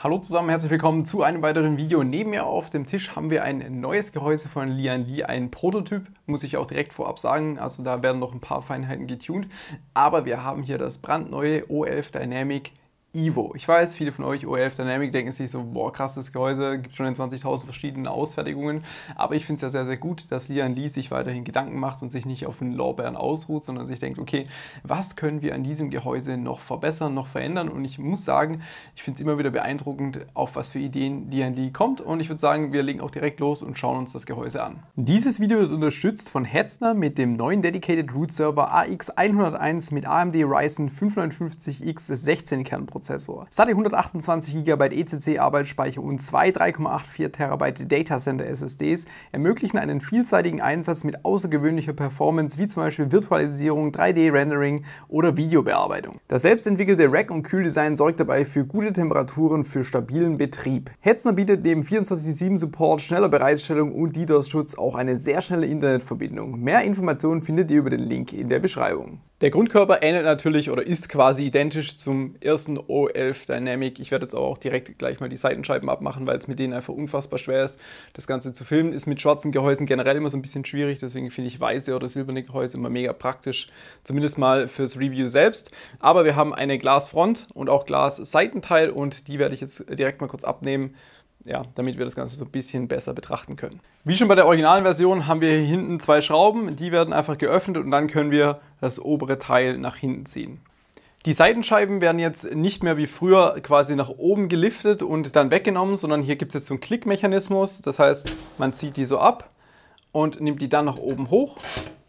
Hallo zusammen, herzlich willkommen zu einem weiteren Video. Neben mir auf dem Tisch haben wir ein neues Gehäuse von Lian Li, ein Prototyp, muss ich auch direkt vorab sagen, also da werden noch ein paar Feinheiten getuned, aber wir haben hier das brandneue O11 Dynamic Evo. Ich weiß, viele von euch OLF Dynamic denken sich so, boah, krasses Gehäuse, gibt schon in 20.000 verschiedenen Ausfertigungen. Aber ich finde es ja sehr, sehr gut, dass Lian Lee sich weiterhin Gedanken macht und sich nicht auf den Lorbeeren ausruht, sondern sich denkt, okay, was können wir an diesem Gehäuse noch verbessern, noch verändern? Und ich muss sagen, ich finde es immer wieder beeindruckend, auf was für Ideen Lian Lee kommt. Und ich würde sagen, wir legen auch direkt los und schauen uns das Gehäuse an. Dieses Video wird unterstützt von Hetzner mit dem neuen Dedicated Root Server AX101 mit AMD Ryzen 550X 16 Kernprozessor. Prozessor. Satte 128 GB ECC Arbeitsspeicher und zwei 3,84 TB Datacenter SSDs ermöglichen einen vielseitigen Einsatz mit außergewöhnlicher Performance wie zum Beispiel Virtualisierung, 3D-Rendering oder Videobearbeitung. Das selbstentwickelte Rack- und Kühldesign sorgt dabei für gute Temperaturen für stabilen Betrieb. Hetzner bietet neben 24-7 Support, schneller Bereitstellung und DDoS-Schutz auch eine sehr schnelle Internetverbindung. Mehr Informationen findet ihr über den Link in der Beschreibung. Der Grundkörper ähnelt natürlich oder ist quasi identisch zum ersten O11 Dynamic. Ich werde jetzt aber auch direkt gleich mal die Seitenscheiben abmachen, weil es mit denen einfach unfassbar schwer ist, das Ganze zu filmen. Ist mit schwarzen Gehäusen generell immer so ein bisschen schwierig, deswegen finde ich weiße oder silberne Gehäuse immer mega praktisch, zumindest mal fürs Review selbst. Aber wir haben eine Glasfront und auch Glasseitenteil und die werde ich jetzt direkt mal kurz abnehmen ja, damit wir das Ganze so ein bisschen besser betrachten können. Wie schon bei der originalen Version haben wir hier hinten zwei Schrauben, die werden einfach geöffnet und dann können wir das obere Teil nach hinten ziehen. Die Seitenscheiben werden jetzt nicht mehr wie früher quasi nach oben geliftet und dann weggenommen, sondern hier gibt es jetzt so einen Klickmechanismus, das heißt man zieht die so ab und nimmt die dann nach oben hoch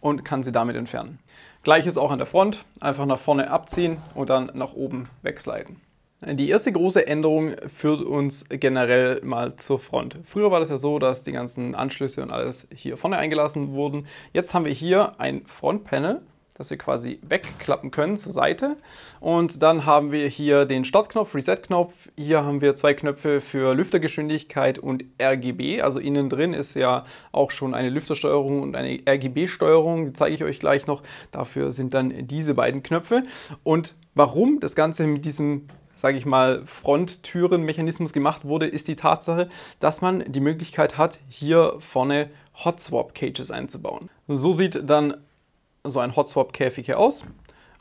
und kann sie damit entfernen. Gleiches auch an der Front, einfach nach vorne abziehen und dann nach oben wegsliden. Die erste große Änderung führt uns generell mal zur Front. Früher war das ja so, dass die ganzen Anschlüsse und alles hier vorne eingelassen wurden. Jetzt haben wir hier ein Frontpanel, das wir quasi wegklappen können zur Seite. Und dann haben wir hier den Startknopf, Resetknopf. Hier haben wir zwei Knöpfe für Lüftergeschwindigkeit und RGB. Also innen drin ist ja auch schon eine Lüftersteuerung und eine RGB-Steuerung. Die zeige ich euch gleich noch. Dafür sind dann diese beiden Knöpfe. Und warum das Ganze mit diesem sage ich mal, Fronttürenmechanismus gemacht wurde, ist die Tatsache, dass man die Möglichkeit hat, hier vorne Hot Swap Cages einzubauen. So sieht dann so ein Hot Swap Käfig hier aus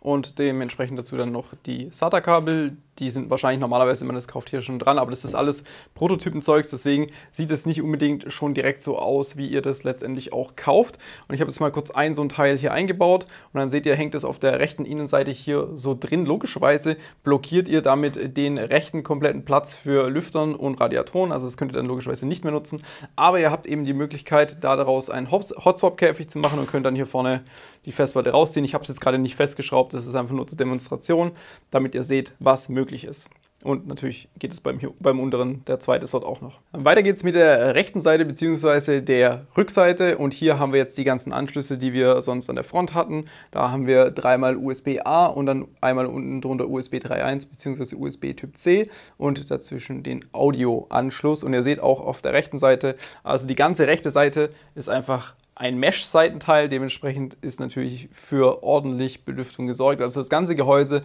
und dementsprechend dazu dann noch die SATA-Kabel, die sind wahrscheinlich normalerweise, wenn man das kauft, hier schon dran. Aber das ist alles Prototypenzeugs, deswegen sieht es nicht unbedingt schon direkt so aus, wie ihr das letztendlich auch kauft. Und ich habe jetzt mal kurz ein so ein Teil hier eingebaut und dann seht ihr, hängt es auf der rechten Innenseite hier so drin. Logischerweise blockiert ihr damit den rechten kompletten Platz für Lüftern und Radiatoren. Also das könnt ihr dann logischerweise nicht mehr nutzen. Aber ihr habt eben die Möglichkeit, daraus einen hotswap käfig zu machen und könnt dann hier vorne die Festplatte rausziehen. Ich habe es jetzt gerade nicht festgeschraubt, das ist einfach nur zur Demonstration, damit ihr seht, was möglich möglich ist. Und natürlich geht es beim, beim unteren, der zweite Slot auch noch. Weiter geht es mit der rechten Seite bzw. der Rückseite und hier haben wir jetzt die ganzen Anschlüsse, die wir sonst an der Front hatten. Da haben wir dreimal USB-A und dann einmal unten drunter USB 3.1 bzw. USB Typ C und dazwischen den Audio-Anschluss. Und ihr seht auch auf der rechten Seite, also die ganze rechte Seite ist einfach ein Mesh-Seitenteil, dementsprechend ist natürlich für ordentlich Belüftung gesorgt. Also das ganze Gehäuse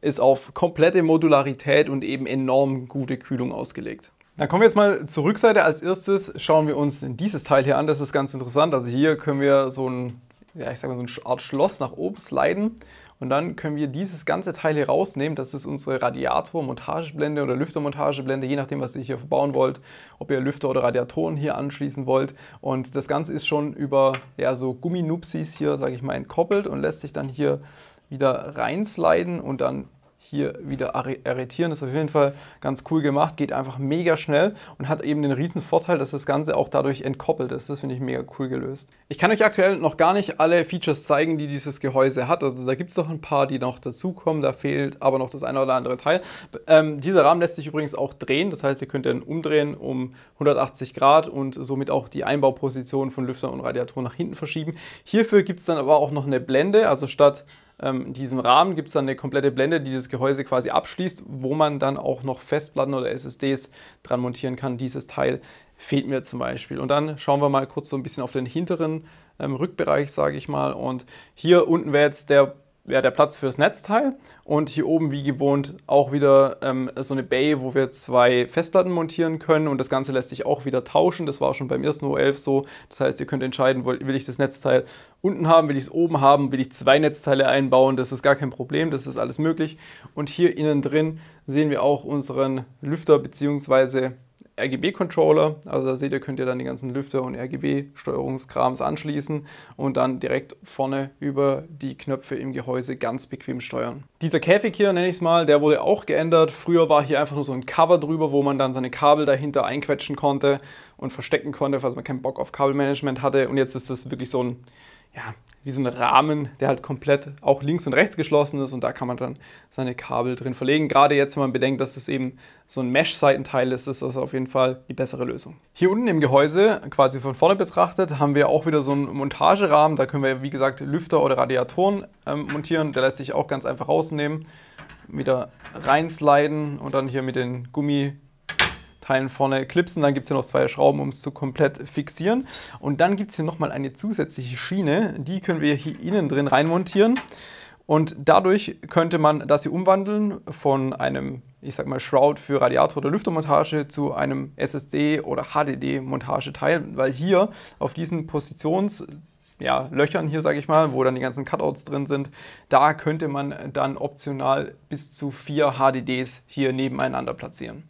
ist auf komplette Modularität und eben enorm gute Kühlung ausgelegt. Dann kommen wir jetzt mal zur Rückseite. Als erstes schauen wir uns dieses Teil hier an. Das ist ganz interessant. Also hier können wir so ein, ja, ich sag mal so eine Art Schloss nach oben sliden. Und dann können wir dieses ganze Teil hier rausnehmen. Das ist unsere Radiator-Montageblende oder Lüftermontageblende, je nachdem, was ihr hier verbauen wollt, ob ihr Lüfter oder Radiatoren hier anschließen wollt. Und das Ganze ist schon über ja, so Gumminupsis hier, sage ich mal, entkoppelt und lässt sich dann hier wieder reinsliden und dann hier wieder arretieren. Das ist auf jeden Fall ganz cool gemacht, geht einfach mega schnell und hat eben den riesen Vorteil, dass das Ganze auch dadurch entkoppelt ist. Das finde ich mega cool gelöst. Ich kann euch aktuell noch gar nicht alle Features zeigen, die dieses Gehäuse hat. Also da gibt es noch ein paar, die noch dazukommen. Da fehlt aber noch das eine oder andere Teil. Ähm, dieser Rahmen lässt sich übrigens auch drehen. Das heißt, ihr könnt den umdrehen um 180 Grad und somit auch die Einbauposition von Lüftern und Radiatoren nach hinten verschieben. Hierfür gibt es dann aber auch noch eine Blende. Also statt ähm, in diesem Rahmen gibt es dann eine komplette Blende, die das Gehäuse quasi abschließt, wo man dann auch noch Festplatten oder SSDs dran montieren kann. Dieses Teil fehlt mir zum Beispiel. Und dann schauen wir mal kurz so ein bisschen auf den hinteren ähm, Rückbereich, sage ich mal. Und hier unten wäre jetzt der wäre der Platz fürs Netzteil und hier oben wie gewohnt auch wieder ähm, so eine Bay, wo wir zwei Festplatten montieren können und das Ganze lässt sich auch wieder tauschen. Das war schon beim ersten O11 so. Das heißt, ihr könnt entscheiden, will ich das Netzteil unten haben, will ich es oben haben, will ich zwei Netzteile einbauen. Das ist gar kein Problem, das ist alles möglich. Und hier innen drin sehen wir auch unseren Lüfter bzw. RGB-Controller. Also da seht ihr, könnt ihr dann die ganzen Lüfter und RGB-Steuerungskrams anschließen und dann direkt vorne über die Knöpfe im Gehäuse ganz bequem steuern. Dieser Käfig hier, nenne ich es mal, der wurde auch geändert. Früher war hier einfach nur so ein Cover drüber, wo man dann seine Kabel dahinter einquetschen konnte und verstecken konnte, falls man keinen Bock auf Kabelmanagement hatte. Und jetzt ist das wirklich so ein ja, wie so ein Rahmen, der halt komplett auch links und rechts geschlossen ist und da kann man dann seine Kabel drin verlegen. Gerade jetzt, wenn man bedenkt, dass es eben so ein Mesh-Seitenteil ist, ist das auf jeden Fall die bessere Lösung. Hier unten im Gehäuse, quasi von vorne betrachtet, haben wir auch wieder so einen Montagerahmen. Da können wir, wie gesagt, Lüfter oder Radiatoren ähm, montieren. Der lässt sich auch ganz einfach rausnehmen, wieder reinsliden und dann hier mit den Gummi Teilen vorne klipsen. Dann gibt es hier noch zwei Schrauben, um es zu komplett fixieren. Und dann gibt es hier nochmal eine zusätzliche Schiene. Die können wir hier innen drin reinmontieren. Und dadurch könnte man das hier umwandeln von einem, ich sag mal, Shroud für Radiator- oder Lüftermontage zu einem SSD- oder HDD-Montageteil, weil hier auf diesen Positions- ja, Löchern hier, sage ich mal, wo dann die ganzen Cutouts drin sind, da könnte man dann optional bis zu vier HDDs hier nebeneinander platzieren.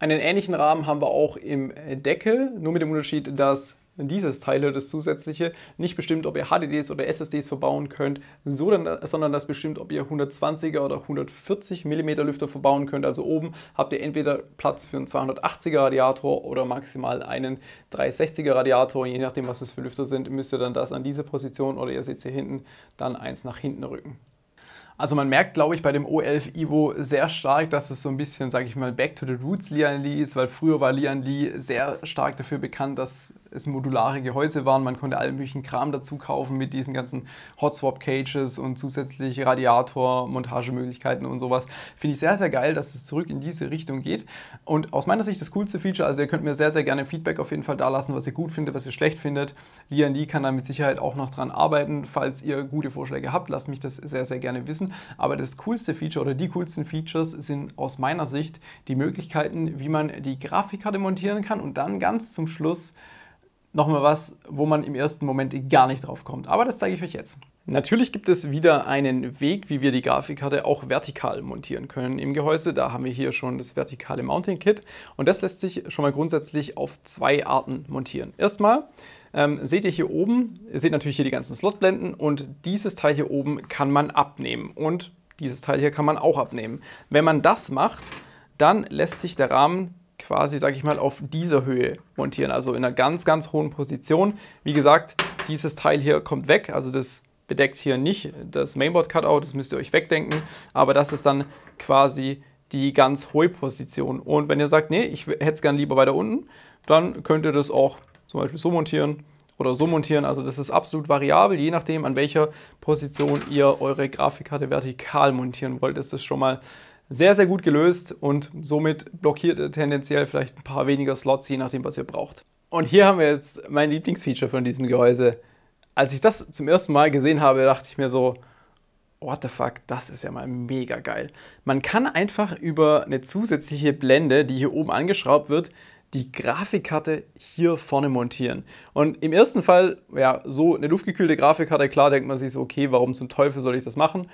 Einen ähnlichen Rahmen haben wir auch im Deckel, nur mit dem Unterschied, dass dieses Teil hier, das zusätzliche, nicht bestimmt, ob ihr HDDs oder SSDs verbauen könnt, sondern das bestimmt, ob ihr 120er oder 140 mm Lüfter verbauen könnt. Also oben habt ihr entweder Platz für einen 280er Radiator oder maximal einen 360er Radiator. Je nachdem, was das für Lüfter sind, müsst ihr dann das an diese Position oder ihr seht hier hinten, dann eins nach hinten rücken. Also man merkt, glaube ich, bei dem O11 Ivo sehr stark, dass es so ein bisschen, sage ich mal, back to the roots Lian Li ist, weil früher war Lian Li sehr stark dafür bekannt, dass es modulare Gehäuse waren. Man konnte allen möglichen Kram dazu kaufen mit diesen ganzen hotswap cages und zusätzliche Radiator-Montagemöglichkeiten und sowas. Finde ich sehr, sehr geil, dass es zurück in diese Richtung geht. Und aus meiner Sicht das coolste Feature, also ihr könnt mir sehr, sehr gerne Feedback auf jeden Fall dalassen, was ihr gut findet, was ihr schlecht findet. Lian Lee kann da mit Sicherheit auch noch dran arbeiten. Falls ihr gute Vorschläge habt, lasst mich das sehr, sehr gerne wissen. Aber das coolste Feature oder die coolsten Features sind aus meiner Sicht die Möglichkeiten, wie man die Grafikkarte montieren kann und dann ganz zum Schluss nochmal was, wo man im ersten Moment gar nicht drauf kommt. Aber das zeige ich euch jetzt. Natürlich gibt es wieder einen Weg, wie wir die Grafikkarte auch vertikal montieren können im Gehäuse. Da haben wir hier schon das vertikale Mounting Kit und das lässt sich schon mal grundsätzlich auf zwei Arten montieren. Erstmal ähm, seht ihr hier oben, ihr seht natürlich hier die ganzen Slotblenden und dieses Teil hier oben kann man abnehmen und dieses Teil hier kann man auch abnehmen. Wenn man das macht, dann lässt sich der Rahmen quasi, sage ich mal, auf dieser Höhe montieren, also in einer ganz, ganz hohen Position. Wie gesagt, dieses Teil hier kommt weg, also das bedeckt hier nicht das Mainboard-Cutout, das müsst ihr euch wegdenken, aber das ist dann quasi die ganz hohe Position. Und wenn ihr sagt, nee, ich hätte es gern lieber weiter unten, dann könnt ihr das auch zum Beispiel so montieren oder so montieren. Also das ist absolut variabel, je nachdem an welcher Position ihr eure Grafikkarte vertikal montieren wollt. Das ist schon mal sehr, sehr gut gelöst und somit blockiert er tendenziell vielleicht ein paar weniger Slots, je nachdem, was ihr braucht. Und hier haben wir jetzt mein Lieblingsfeature von diesem Gehäuse. Als ich das zum ersten Mal gesehen habe, dachte ich mir so, what the fuck, das ist ja mal mega geil. Man kann einfach über eine zusätzliche Blende, die hier oben angeschraubt wird, die Grafikkarte hier vorne montieren. Und im ersten Fall, ja, so eine luftgekühlte Grafikkarte, klar denkt man sich so, okay, warum zum Teufel soll ich das machen?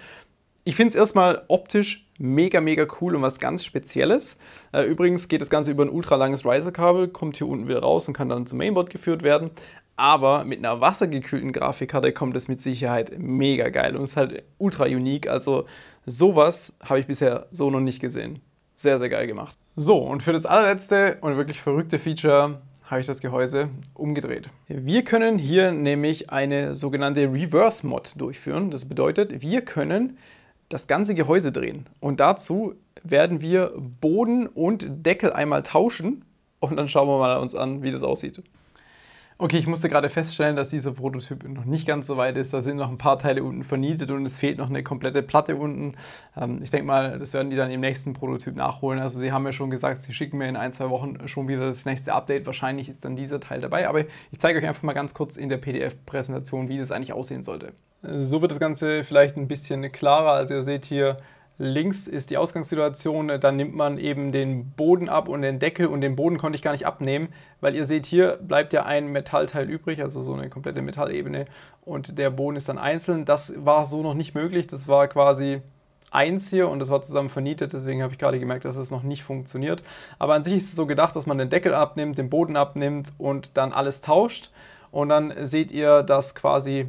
Ich finde es erstmal optisch mega, mega cool und was ganz Spezielles. Äh, übrigens geht das Ganze über ein ultralanges Riser-Kabel, kommt hier unten wieder raus und kann dann zum Mainboard geführt werden. Aber mit einer wassergekühlten Grafikkarte kommt es mit Sicherheit mega geil und ist halt ultra unique. Also sowas habe ich bisher so noch nicht gesehen. Sehr, sehr geil gemacht. So, und für das allerletzte und wirklich verrückte Feature habe ich das Gehäuse umgedreht. Wir können hier nämlich eine sogenannte Reverse Mod durchführen. Das bedeutet, wir können das ganze Gehäuse drehen. Und dazu werden wir Boden und Deckel einmal tauschen und dann schauen wir mal uns an, wie das aussieht. Okay, ich musste gerade feststellen, dass dieser Prototyp noch nicht ganz so weit ist. Da sind noch ein paar Teile unten vernietet und es fehlt noch eine komplette Platte unten. Ähm, ich denke mal, das werden die dann im nächsten Prototyp nachholen. Also sie haben ja schon gesagt, sie schicken mir in ein, zwei Wochen schon wieder das nächste Update. Wahrscheinlich ist dann dieser Teil dabei. Aber ich zeige euch einfach mal ganz kurz in der PDF-Präsentation, wie das eigentlich aussehen sollte. So wird das Ganze vielleicht ein bisschen klarer. Also ihr seht hier links ist die Ausgangssituation, dann nimmt man eben den Boden ab und den Deckel und den Boden konnte ich gar nicht abnehmen, weil ihr seht, hier bleibt ja ein Metallteil übrig, also so eine komplette Metallebene und der Boden ist dann einzeln. Das war so noch nicht möglich, das war quasi Eins hier und das war zusammen vernietet, deswegen habe ich gerade gemerkt, dass das noch nicht funktioniert. Aber an sich ist es so gedacht, dass man den Deckel abnimmt, den Boden abnimmt und dann alles tauscht und dann seht ihr, dass quasi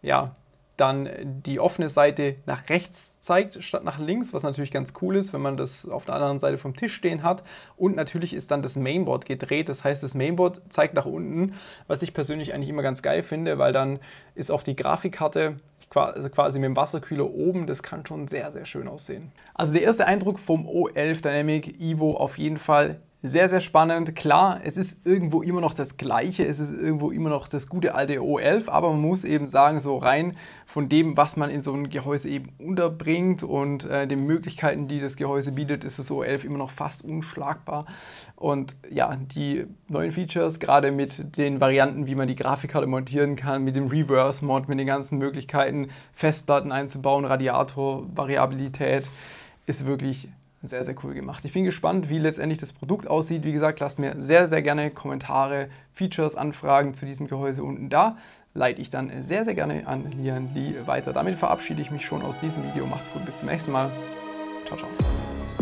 ja, dann die offene Seite nach rechts zeigt statt nach links, was natürlich ganz cool ist, wenn man das auf der anderen Seite vom Tisch stehen hat. Und natürlich ist dann das Mainboard gedreht, das heißt, das Mainboard zeigt nach unten, was ich persönlich eigentlich immer ganz geil finde, weil dann ist auch die Grafikkarte also quasi mit dem Wasserkühler oben, das kann schon sehr, sehr schön aussehen. Also der erste Eindruck vom O11 Dynamic Evo auf jeden Fall sehr, sehr spannend. Klar, es ist irgendwo immer noch das Gleiche, es ist irgendwo immer noch das gute alte O11, aber man muss eben sagen, so rein von dem, was man in so ein Gehäuse eben unterbringt und äh, den Möglichkeiten, die das Gehäuse bietet, ist das O11 immer noch fast unschlagbar. Und ja, die neuen Features, gerade mit den Varianten, wie man die Grafikkarte montieren kann, mit dem Reverse-Mod, mit den ganzen Möglichkeiten, Festplatten einzubauen, Radiator, Variabilität, ist wirklich sehr, sehr cool gemacht. Ich bin gespannt, wie letztendlich das Produkt aussieht. Wie gesagt, lasst mir sehr, sehr gerne Kommentare, Features, Anfragen zu diesem Gehäuse unten da. Leite ich dann sehr, sehr gerne an Lian Lee weiter. Damit verabschiede ich mich schon aus diesem Video. Macht's gut, bis zum nächsten Mal. Ciao, ciao.